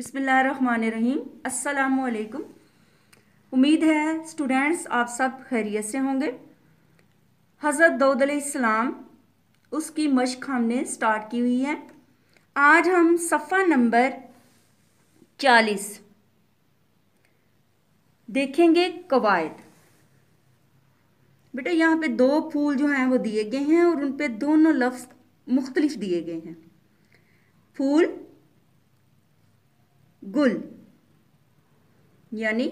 बसमीम अलकुम उम्मीद है स्टूडेंट्स आप सब खैरियत से होंगे हज़रत दाऊद अलैहिस्सलाम उसकी मशक हमने स्टार्ट की हुई है आज हम सफ़ा नंबर चालीस देखेंगे कवायद बेटा यहाँ पे दो फूल जो हैं वो दिए गए हैं और उन पे दोनों लफ्ज़ मुख्तलिफ दिए गए हैं फूल गुल यानी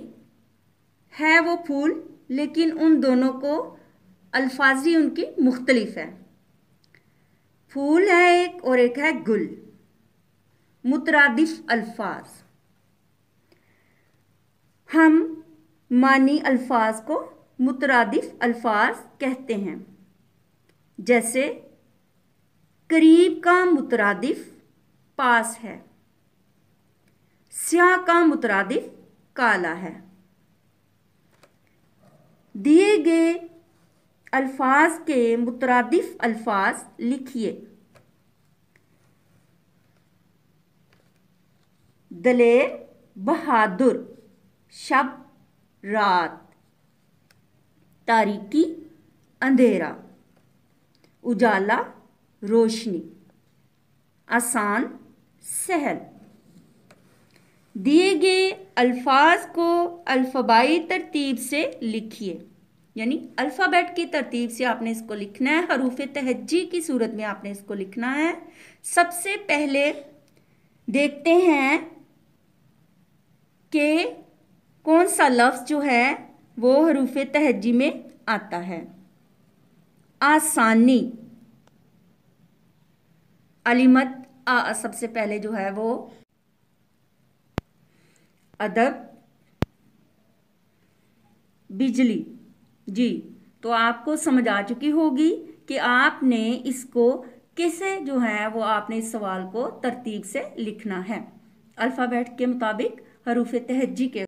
है वो फूल लेकिन उन दोनों को अल्फाजी उनकी मुख्तलिफ है फूल है एक और एक है गुल मुतरदफ अल्फाज हम मानी अल्फाज को मुतरादिफ़ अल्फाज कहते हैं जैसे करीब का मुतरदिफ पास है स्या का मुतरदिफ काला है दिए गए अल्फाज के मुतरादिफ अल्फाज लिखिए दलेर बहादुर शब रात तारीकी अंधेरा उजाला रोशनी आसान सहल दिए गए अल्फाज को अल्फ़ाबाई तरतीब से लिखिए यानी अल्फ़ाबेट की तरतीब से आपने इसको लिखना है हरूफ तहजी की सूरत में आपने इसको लिखना है सबसे पहले देखते हैं कि कौन सा लफ्ज़ जो है वो हरूफ तहजी में आता है आसानी अलीमत आ सबसे पहले जो है वो अदब बिजली जी तो आपको समझ आ चुकी होगी कि आपने इसको किसे जो है वो आपने इस सवाल को तरतीब से लिखना है अल्फ़ाबेट के मुताबिक हरूफ तहजी के